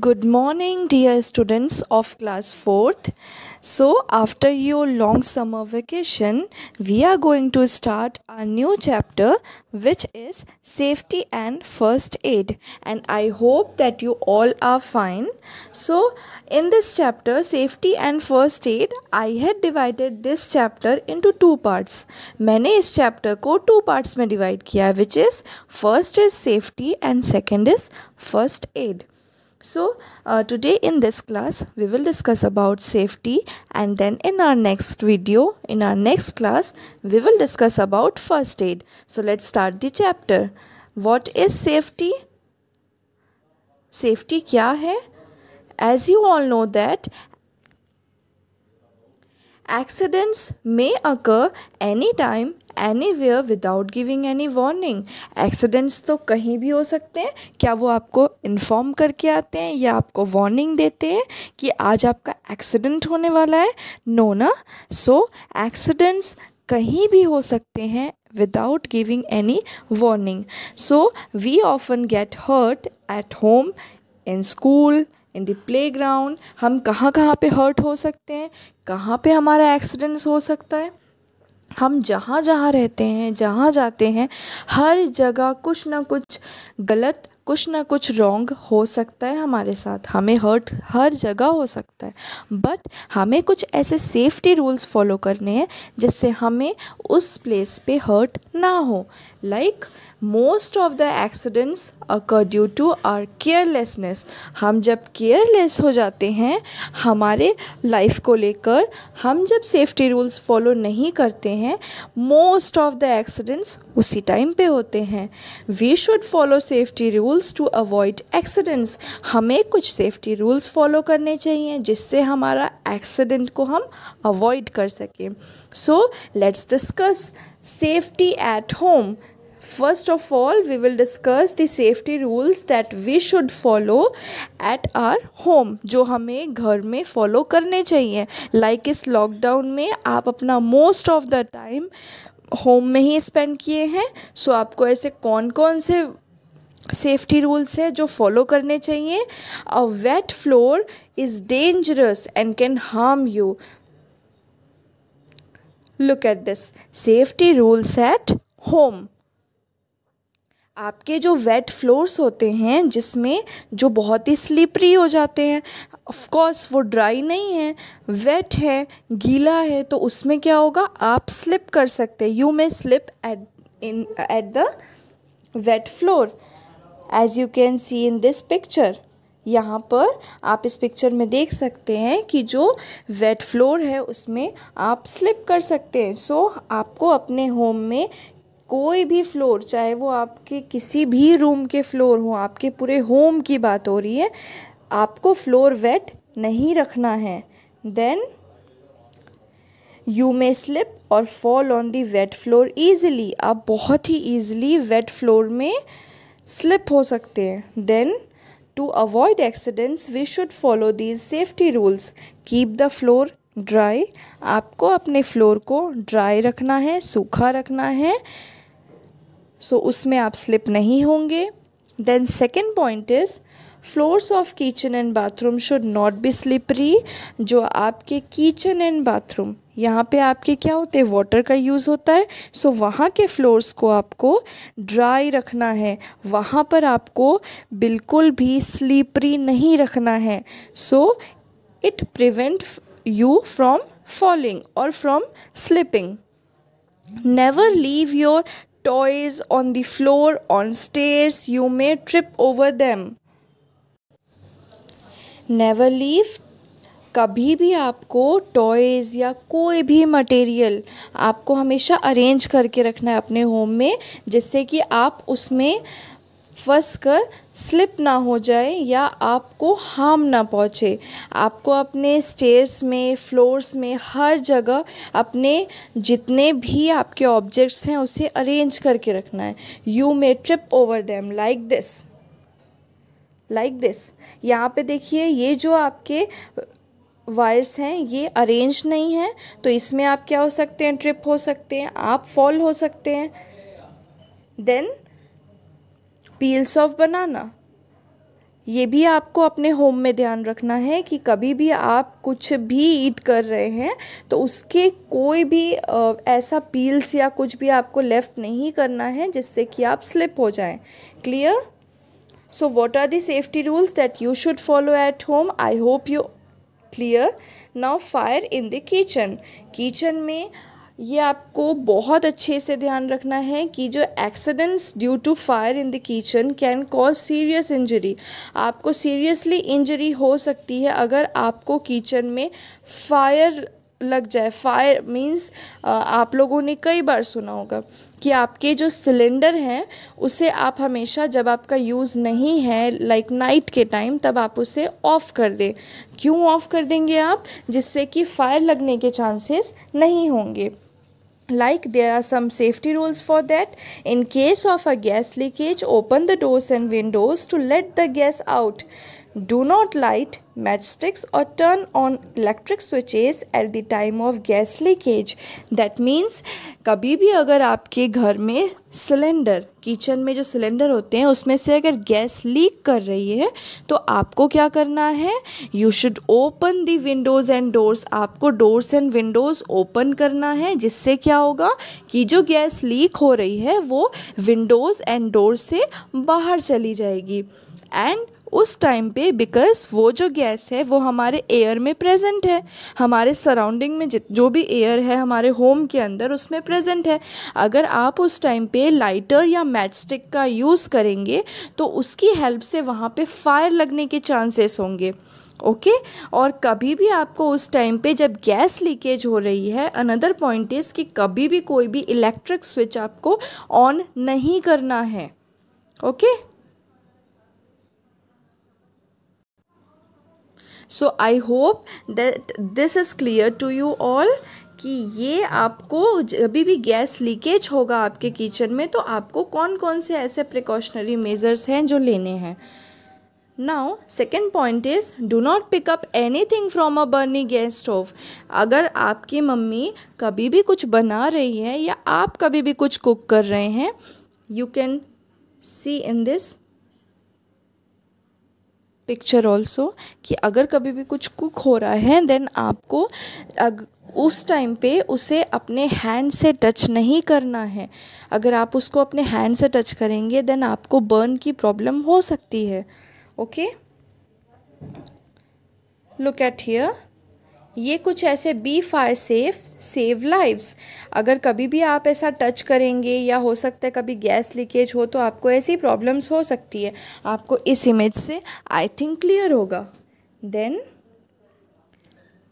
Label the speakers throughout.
Speaker 1: Good morning, dear students of class 4th. So, after your long summer vacation, we are going to start a new chapter which is Safety and First Aid. And I hope that you all are fine. So, in this chapter, Safety and First Aid, I had divided this chapter into two parts. मैंने इस chapter को two parts में divide किया which is first is safety and second is first aid. So uh, today in this class we will discuss about safety and then in our next video in our next class we will discuss about first aid. So let's start the chapter. What is safety? Safety kya hai? As you all know that accidents may occur anytime anywhere without giving any warning accidents तो कहीं भी हो सकते हैं क्या वो आपको inform करके आते हैं या आपको वार्निंग देते हैं कि आज आपका एक्सीडेंट होने वाला है नो ना सो एक्सीडेंट्स कहीं भी हो सकते हैं without giving any warning so we often get hurt at home in school in the playground हम कहाँ कहाँ पर हर्ट हो सकते हैं कहाँ पर हमारा एक्सीडेंट्स हो सकता है हम जहाँ जहाँ रहते हैं जहाँ जाते हैं हर जगह कुछ ना कुछ गलत कुछ ना कुछ रॉन्ग हो सकता है हमारे साथ हमें हर्ट हर जगह हो सकता है बट हमें कुछ ऐसे सेफ्टी रूल्स फॉलो करने हैं जिससे हमें उस प्लेस पे हर्ट ना हो like like, most of the accidents occur due to our carelessness हम जब केयरलेस हो जाते हैं हमारे लाइफ को लेकर हम जब सेफ्टी रूल्स फॉलो नहीं करते हैं मोस्ट ऑफ द एक्सीडेंट्स उसी टाइम पे होते हैं we should follow safety rules to avoid accidents हमें कुछ सेफ्टी रूल्स फॉलो करने चाहिए जिससे हमारा एक्सीडेंट को हम अवॉइड कर सकें so let's discuss safety at home First of all, we will discuss the safety rules that we should follow at our home जो हमें घर में follow करने चाहिए like इस lockdown में आप अपना most of the time home में ही spend किए हैं so आपको ऐसे कौन कौन से सेफ्टी रूल्स है जो फॉलो करने चाहिए a wet floor is dangerous and can harm you look at this safety rules at home आपके जो वेट फ्लोर्स होते हैं जिसमें जो बहुत ही स्लिपरी हो जाते हैं ऑफ कोर्स वो ड्राई नहीं है वेट है गीला है तो उसमें क्या होगा आप स्लिप कर सकते हैं you may slip at in at the wet floor as you can see in this picture यहाँ पर आप इस पिक्चर में देख सकते हैं कि जो वेट फ्लोर है उसमें आप स्लिप कर सकते हैं सो so, आपको अपने होम में कोई भी फ्लोर चाहे वो आपके किसी भी रूम के फ्लोर हो आपके पूरे होम की बात हो रही है आपको फ्लोर वेट नहीं रखना है देन यू मे स्लिप और fall on the wet floor easily आप बहुत ही ईजिली वेट फ्लोर में स्लिप हो सकते हैं then to avoid accidents we should follow these safety rules keep the floor dry आपको अपने फ्लोर को ड्राई रखना है सूखा रखना है सो उसमें आप स्लिप नहीं होंगे then second point is floors of kitchen and bathroom should not be slippery जो आपके किचन एंड बाथरूम यहाँ पे आपके क्या होते हैं वाटर का यूज़ होता है सो so, वहाँ के फ्लोर्स को आपको ड्राई रखना है वहाँ पर आपको बिल्कुल भी स्लीपरी नहीं रखना है so it prevent you from falling और from slipping never leave your toys on the floor, on stairs, you may trip over them. Never leave कभी भी आपको टॉयज़ या कोई भी मटेरियल आपको हमेशा अरेंज करके रखना है अपने होम में जिससे कि आप उसमें फंस कर स्लिप ना हो जाए या आपको हार्म ना पहुँचे आपको अपने स्टेयर्स में फ्लोर्स में हर जगह अपने जितने भी आपके ऑब्जेक्ट्स हैं उसे अरेंज करके रखना है you may trip over them like this like this यहाँ पे देखिए ये जो आपके वायर्स हैं ये अरेंज नहीं हैं तो इसमें आप क्या हो सकते हैं ट्रिप हो सकते हैं आप फॉल हो सकते हैं देन पील्स ऑफ बनाना ये भी आपको अपने होम में ध्यान रखना है कि कभी भी आप कुछ भी ईट कर रहे हैं तो उसके कोई भी ऐसा पील्स या कुछ भी आपको लेफ़्ट नहीं करना है जिससे कि आप स्लिप हो जाएं clear so what are the safety rules that you should follow at home I hope you clear now fire in the kitchen kitchen में ये आपको बहुत अच्छे से ध्यान रखना है कि जो accidents due to fire in the kitchen can cause serious injury आपको सीरियसली इंजरी हो सकती है अगर आपको किचन में फायर लग जाए फायर मींस आप लोगों ने कई बार सुना होगा कि आपके जो सिलेंडर हैं उसे आप हमेशा जब आपका यूज़ नहीं है लाइक like नाइट के टाइम तब आप उसे ऑफ़ कर दें क्यों ऑफ़ कर देंगे आप जिससे कि फायर लगने के चांसेस नहीं होंगे like there are some safety rules for that in case of a gas leakage open the doors and windows to let the gas out Do not light matchsticks और turn on electric switches at the time of gas leakage that means कभी भी अगर आपके घर में cylinder kitchen में जो cylinder होते हैं उसमें से अगर गैस लीक कर रही है तो आपको क्या करना है you should open the windows and doors आपको डोर्स एंड विंडोज़ ओपन करना है जिससे क्या होगा कि जो गैस लीक हो रही है वो विंडोज़ एंड डोर से बाहर चली जाएगी एंड उस टाइम पे बिकॉज वो जो गैस है वो हमारे एयर में प्रेजेंट है हमारे सराउंडिंग में जो भी एयर है हमारे होम के अंदर उसमें प्रेजेंट है अगर आप उस टाइम पे लाइटर या मैच स्टिक का यूज़ करेंगे तो उसकी हेल्प से वहाँ पे फायर लगने के चांसेस होंगे ओके okay? और कभी भी आपको उस टाइम पे जब गैस लीकेज हो रही है अनदर पॉइंट इज़ कि कभी भी कोई भी इलेक्ट्रिक स्विच आपको ऑन नहीं करना है okay okay? So I hope that this is clear to you all कि ये आपको जब भी गैस लीकेज होगा आपके किचन में तो आपको कौन कौन से ऐसे प्रिकॉशनरी मेजर्स हैं जो लेने हैं now second point is do not pick up anything from a burning gas stove अगर आपकी मम्मी कभी भी कुछ बना रही है या आप कभी भी कुछ कुक कर रहे हैं you can see in this picture also कि अगर कभी भी कुछ कुक हो रहा है देन आपको अग, उस टाइम पे उसे अपने हैंड से टच नहीं करना है अगर आप उसको अपने हैंड से टच करेंगे देन आपको बर्न की प्रॉब्लम हो सकती है ओके लुक एट हियर ये कुछ ऐसे be fire safe save lives अगर कभी भी आप ऐसा टच करेंगे या हो सकता है कभी गैस लीकेज हो तो आपको ऐसी प्रॉब्लम्स हो सकती है आपको इस इमेज से आई थिंक क्लियर होगा then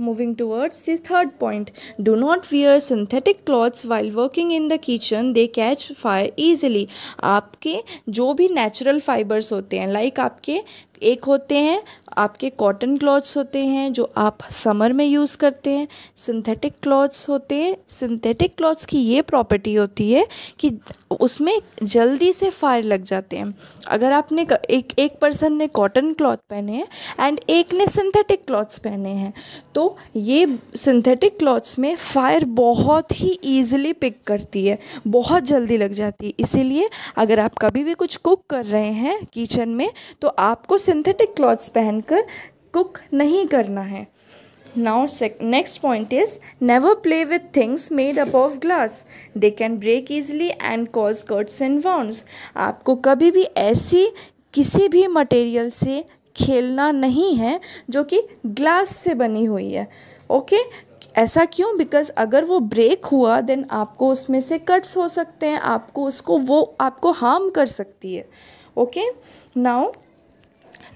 Speaker 1: moving towards the third point do not wear synthetic clothes while working in the kitchen they catch fire easily आपके जो भी नेचुरल फाइबर्स होते हैं लाइक like आपके एक होते हैं आपके कॉटन क्लॉथ्स होते हैं जो आप समर में यूज़ करते हैं सिंथेटिक क्लॉथ्स होते हैं सिंथेटिक क्लॉथ्स की ये प्रॉपर्टी होती है कि उसमें जल्दी से फायर लग जाते हैं अगर आपने एक एक पर्सन ने कॉटन क्लॉथ पहने हैं एंड एक ने सिंथेटिक क्लॉथ्स पहने हैं तो ये सिंथेटिक क्लॉथ्स में फायर बहुत ही ईजिली पिक करती है बहुत जल्दी लग जाती है इसीलिए अगर आप कभी भी कुछ कुक कर रहे हैं किचन में तो आपको सिंथेटिक क्लॉथ्स पहनकर कुक नहीं करना है Now, next point is never play with things made up of glass they can break easily and cause cuts and wounds आपको कभी भी ऐसी किसी भी मटेरियल से खेलना नहीं है जो कि ग्लास से बनी हुई है ओके ऐसा क्यों बिकॉज अगर वो ब्रेक हुआ देन आपको उसमें से कट्स हो सकते हैं आपको उसको वो आपको हार्म कर सकती है okay now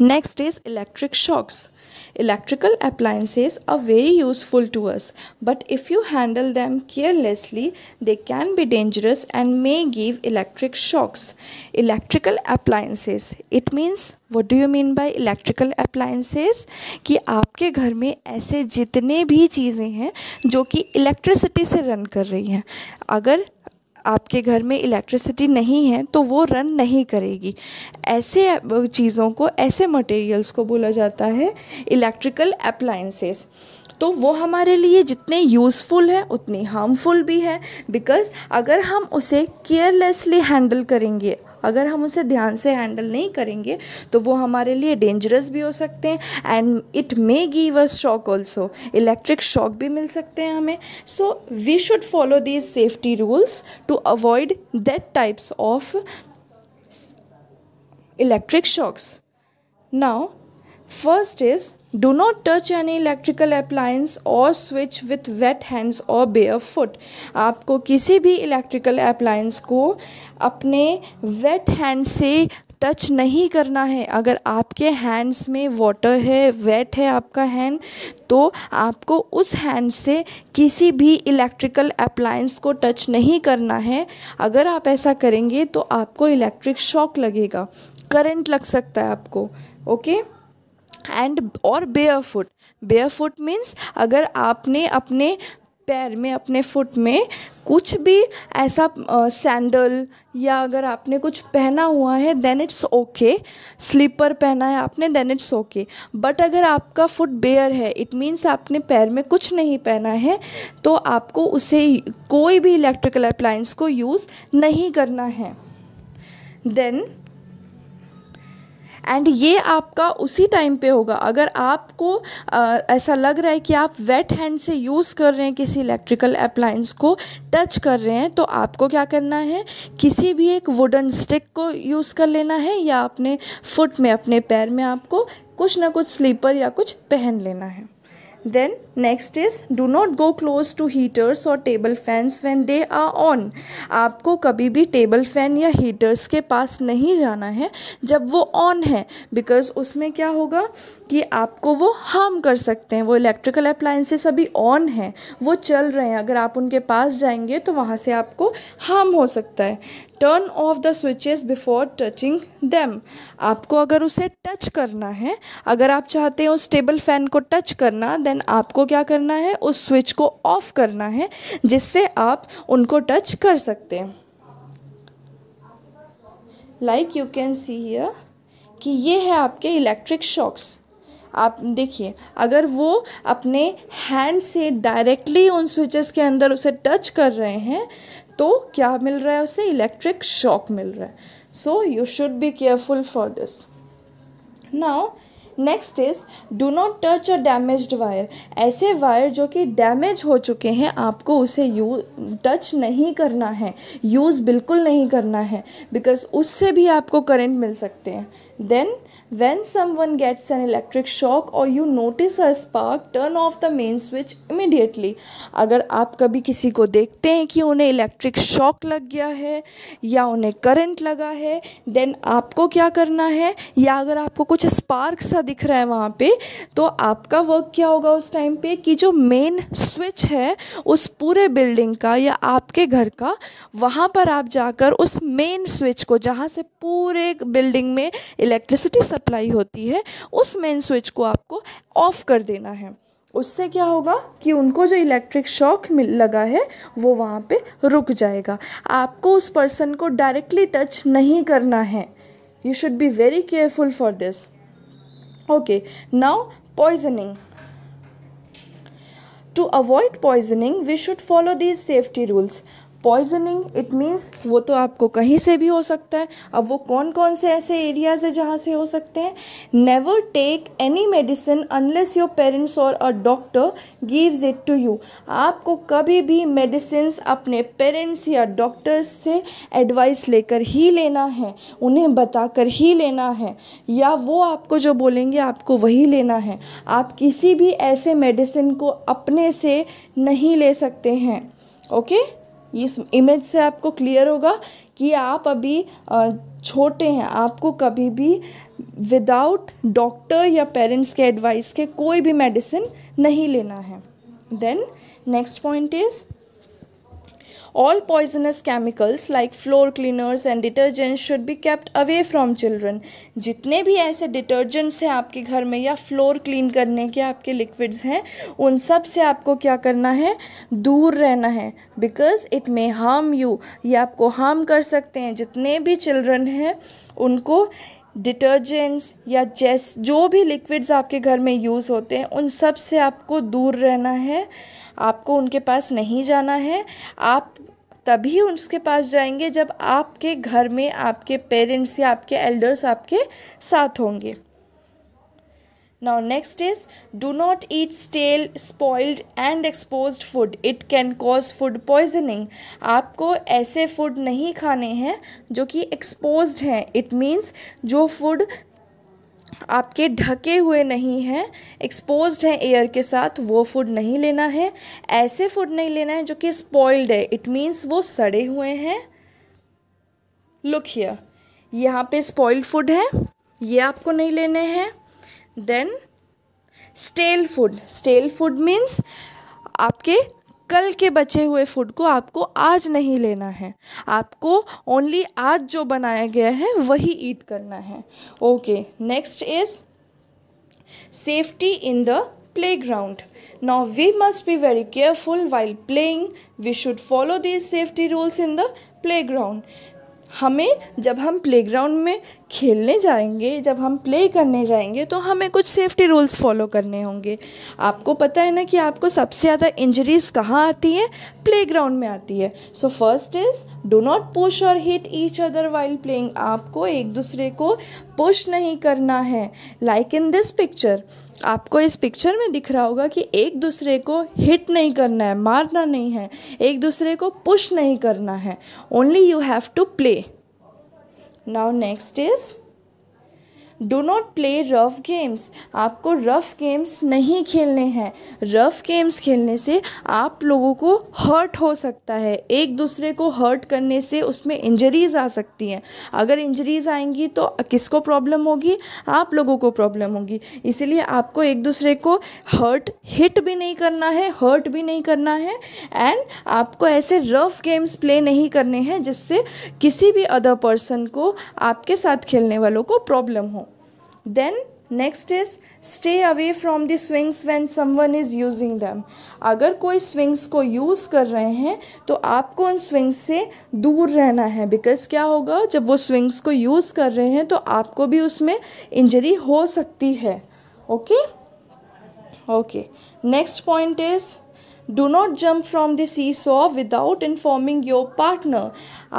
Speaker 1: next is electric shocks Electrical appliances are very useful to us, but if you handle them carelessly, they can be dangerous and may give electric shocks. Electrical appliances, it means what do you mean by electrical appliances कि आपके घर में ऐसे जितने भी चीज़ें हैं जो कि इलेक्ट्रिसिटी से रन कर रही हैं अगर आपके घर में इलेक्ट्रिसिटी नहीं है तो वो रन नहीं करेगी ऐसे चीज़ों को ऐसे मटेरियल्स को बोला जाता है इलेक्ट्रिकल अप्लाइंसेस तो वो हमारे लिए जितने यूज़फुल है उतनी हार्मफुल भी है बिकॉज़ अगर हम उसे केयरलेसली हैंडल करेंगे अगर हम उसे ध्यान से हैंडल नहीं करेंगे तो वो हमारे लिए डेंजरस भी हो सकते हैं and it may give us shock also electric shock भी मिल सकते हैं हमें so we should follow these safety rules to avoid that types of electric shocks now first is do not touch any electrical appliance or switch with wet hands or bare foot आपको किसी भी electrical appliance को अपने wait hand से touch नहीं करना है अगर आपके हैंड्स में वाटर है वेट है आपका हैंड तो आपको उस हैंड से किसी भी इलेक्ट्रिकल अप्लायंस को टच नहीं करना है अगर आप ऐसा करेंगे तो आपको इलेक्ट्रिक शॉक लगेगा करंट लग सकता है आपको okay okay? And or bare foot bare foot means अगर आपने अपने पैर में अपने फुट में कुछ भी ऐसा सैंडल या अगर आपने कुछ पहना हुआ है देन इट्स ओके स्लीपर पहना है आपने देन इट्स ओके बट अगर आपका फुट बेयर है इट मीन्स आपने पैर में कुछ नहीं पहना है तो आपको उसे कोई भी इलेक्ट्रिकल अप्लाइंस को यूज़ नहीं करना है देन एंड ये आपका उसी टाइम पे होगा अगर आपको आ, ऐसा लग रहा है कि आप वेट हैंड से यूज़ कर रहे हैं किसी इलेक्ट्रिकल अप्लाइंस को टच कर रहे हैं तो आपको क्या करना है किसी भी एक वुडन स्टिक को यूज़ कर लेना है या अपने फुट में अपने पैर में आपको कुछ ना कुछ स्लीपर या कुछ पहन लेना है then next is do not go close to heaters or table fans when they are on आपको कभी भी टेबल फैन या हीटर्स के पास नहीं जाना है जब वो ऑन है बिकॉज उसमें क्या होगा कि आपको वो हार्म कर सकते हैं वो इलेक्ट्रिकल अप्लाइंसेस अभी ऑन हैं वो चल रहे हैं अगर आप उनके पास जाएंगे तो वहाँ से आपको हार्म हो सकता है turn off the switches before touching them आपको अगर उसे टच करना है अगर आप चाहते हैं उस टेबल फैन को टच करना देन आपको क्या करना है उस स्विच को ऑफ करना है जिससे आप उनको टच कर सकते हैं like you can see here कि ये है आपके इलेक्ट्रिक शॉक्स आप देखिए अगर वो अपने हैंड से डायरेक्टली उन स्विचेस के अंदर उसे टच कर रहे हैं तो क्या मिल रहा है उसे इलेक्ट्रिक शॉक मिल रहा है so you should be careful for this now next is do not touch a damaged wire ऐसे वायर जो कि डैमेज हो चुके हैं आपको उसे यू टच नहीं करना है यूज़ बिल्कुल नहीं करना है बिकॉज उससे भी आपको करंट मिल सकते हैं then When someone gets an electric shock or you notice a spark, turn off the main switch immediately. अगर आप कभी किसी को देखते हैं कि उन्हें इलेक्ट्रिक शॉक लग गया है या उन्हें करंट लगा है देन आपको क्या करना है या अगर आपको कुछ स्पार्क सा दिख रहा है वहाँ पे तो आपका वर्क क्या होगा उस टाइम पे कि जो मेन स्विच है उस पूरे बिल्डिंग का या आपके घर का वहाँ पर आप जाकर उस मेन स्विच को जहाँ से पूरे बिल्डिंग में इलेक्ट्रिसिटी सप्लाई होती है उस मेन स्विच को आपको ऑफ़ कर देना है उससे क्या होगा कि उनको जो इलेक्ट्रिक शॉक मिल लगा है वो वहाँ पे रुक जाएगा आपको उस पर्सन को डायरेक्टली टच नहीं करना है you should be very careful for this okay now poisoning to avoid poisoning we should follow these safety rules poisoning it means वो तो आपको कहीं से भी हो सकता है अब वो कौन कौन से ऐसे एरियाज है जहाँ से हो सकते हैं never take any medicine unless your parents or a doctor gives it to you आपको कभी भी मेडिसिन अपने पेरेंट्स या डॉक्टर्स से एडवाइस लेकर ही लेना है उन्हें बताकर ही लेना है या वो आपको जो बोलेंगे आपको वही लेना है आप किसी भी ऐसे मेडिसिन को अपने से नहीं ले सकते हैं ओके okay? इस इमेज से आपको क्लियर होगा कि आप अभी छोटे हैं आपको कभी भी विदाउट डॉक्टर या पेरेंट्स के एडवाइस के कोई भी मेडिसिन नहीं लेना है then next point is All poisonous chemicals like floor cleaners and detergents should be kept away from children. जितने भी ऐसे डिटर्जेंट्स हैं आपके घर में या फ्लोर क्लीन करने के आपके लिक्विड्स हैं उन सब से आपको क्या करना है दूर रहना है because it may harm you ये आपको हार्म कर सकते हैं जितने भी चिल्ड्रन हैं उनको डिटर्जेंट्स या जेस जो भी लिक्विड्स आपके घर में यूज़ होते हैं उन सब से आपको दूर रहना है आपको उनके पास नहीं जाना है आप तभी उसके पास जाएंगे जब आपके घर में आपके पेरेंट्स या आपके एल्डर्स आपके साथ होंगे now next is do not eat stale spoiled and exposed food it can cause food poisoning आपको ऐसे food नहीं खाने हैं जो कि exposed हैं it means जो food आपके ढके हुए नहीं हैं एक्सपोज हैं एयर के साथ वो फूड नहीं लेना है ऐसे फूड नहीं लेना है जो कि स्पॉइल्ड है इट मीन्स वो सड़े हुए हैं लुक हियर यहाँ पे स्पॉइल्ड फूड है ये आपको नहीं लेने हैं then stale food stale food means आपके कल के बचे हुए फूड को आपको आज नहीं लेना है आपको ओनली आज जो बनाया गया है वही ईट करना है okay next is safety in the playground now we must be very careful while playing we should follow these safety rules in the playground हमें जब हम प्लेग्राउंड में खेलने जाएंगे जब हम प्ले करने जाएंगे तो हमें कुछ सेफ्टी रूल्स फॉलो करने होंगे आपको पता है ना कि आपको सबसे ज़्यादा इंजरीज़ कहाँ आती है प्लेग्राउंड में आती है so first is do not push or hit each other while playing आपको एक दूसरे को पुश नहीं करना है लाइक इन दिस पिक्चर आपको इस पिक्चर में दिख रहा होगा कि एक दूसरे को हिट नहीं करना है मारना नहीं है एक दूसरे को पुश नहीं करना है only you have to play now next is do not play rough games आपको रफ़ गेम्स नहीं खेलने हैं रफ़ गेम्स खेलने से आप लोगों को हर्ट हो सकता है एक दूसरे को हर्ट करने से उसमें इंजरीज़ आ सकती हैं अगर इंजरीज़ आएंगी तो किसको प्रॉब्लम होगी आप लोगों को प्रॉब्लम होगी इसलिए आपको एक दूसरे को हर्ट हिट भी नहीं करना है हर्ट भी नहीं करना है एंड आपको ऐसे रफ़ गेम्स प्ले नहीं करने हैं जिससे किसी भी अदर पर्सन को आपके साथ खेलने वालों को प्रॉब्लम हो then next is stay away from the swings some someone is using them अगर कोई स्विंग्स को यूज़ कर रहे हैं तो आपको उन स्विंग्स से दूर रहना है बिकॉज क्या होगा जब वो स्विंग्स को यूज़ कर रहे हैं तो आपको भी उसमें इंजरी हो सकती है okay okay next point is do not jump from the seesaw without informing your partner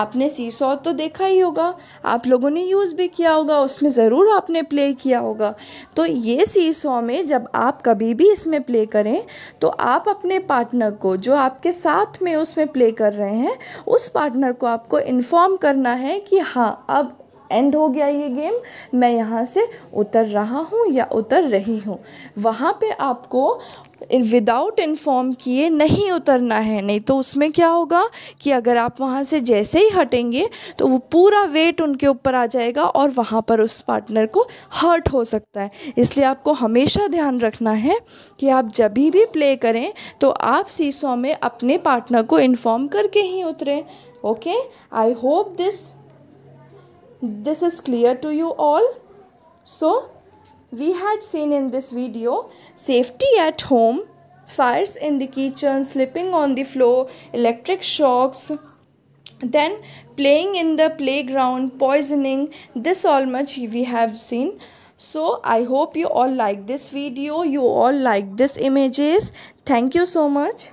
Speaker 1: आपने सी सॉ तो देखा ही होगा आप लोगों ने यूज़ भी किया होगा उसमें ज़रूर आपने प्ले किया होगा तो ये सी सॉ में जब आप कभी भी इसमें प्ले करें तो आप अपने पार्टनर को जो आपके साथ में उसमें प्ले कर रहे हैं उस पार्टनर को आपको इन्फॉर्म करना है कि हाँ अब एंड हो गया ये गेम मैं यहाँ से उतर रहा हूँ या उतर रही हूँ वहाँ पे आपको विदाउट इन्फॉर्म किए नहीं उतरना है नहीं तो उसमें क्या होगा कि अगर आप वहाँ से जैसे ही हटेंगे तो वो पूरा वेट उनके ऊपर आ जाएगा और वहाँ पर उस पार्टनर को हर्ट हो सकता है इसलिए आपको हमेशा ध्यान रखना है कि आप जब भी प्ले करें तो आप सीसो में अपने पार्टनर को इन्फॉर्म करके ही उतरें okay I hope this this is clear to you all so we had seen in this video safety at home fires in the kitchen slipping on the floor electric shocks then playing in the playground poisoning this all much we have seen so i hope you all like this video you all like this images thank you so much